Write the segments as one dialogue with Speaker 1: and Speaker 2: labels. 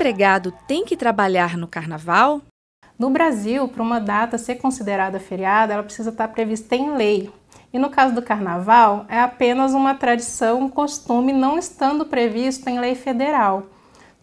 Speaker 1: empregado tem que trabalhar no carnaval? No Brasil, para uma data ser considerada feriado, ela precisa estar prevista em lei. E no caso do carnaval, é apenas uma tradição, um costume não estando previsto em lei federal.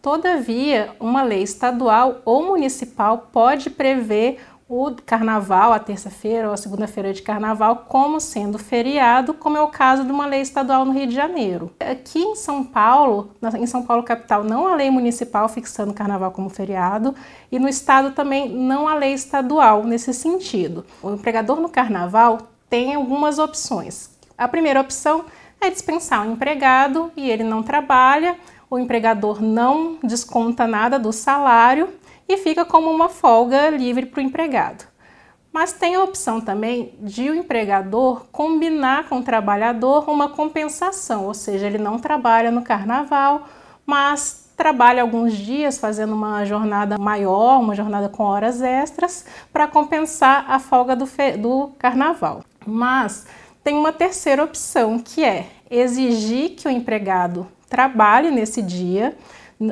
Speaker 1: Todavia, uma lei estadual ou municipal pode prever o carnaval, a terça-feira ou a segunda-feira de carnaval, como sendo feriado, como é o caso de uma lei estadual no Rio de Janeiro. Aqui em São Paulo, em São Paulo capital, não há lei municipal fixando o carnaval como feriado, e no estado também não há lei estadual nesse sentido. O empregador no carnaval tem algumas opções. A primeira opção é dispensar o empregado e ele não trabalha, o empregador não desconta nada do salário e fica como uma folga livre para o empregado. Mas tem a opção também de o empregador combinar com o trabalhador uma compensação, ou seja, ele não trabalha no carnaval, mas trabalha alguns dias fazendo uma jornada maior, uma jornada com horas extras, para compensar a folga do, do, carnaval. Mas tem uma terceira opção que é exigir que o empregado trabalhe nesse dia,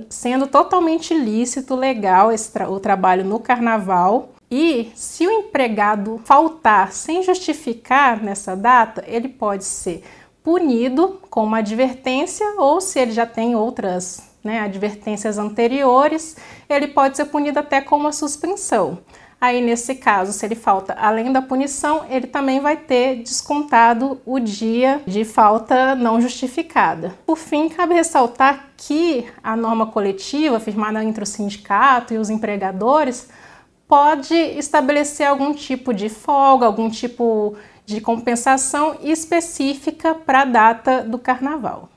Speaker 1: sendo totalmente lícito, legal tra o trabalho no carnaval. E se o empregado faltar sem justificar nessa data, ele pode ser punido com uma advertência ou se ele já tem outras né, advertências anteriores, ele pode ser punido até com uma suspensão. Aí, nesse caso, se ele falta além da punição, ele também vai ter descontado o dia de falta não justificada. Por fim, cabe ressaltar que a norma coletiva, firmada entre o sindicato e os empregadores, pode estabelecer algum tipo de folga, algum tipo de compensação específica para a data do carnaval.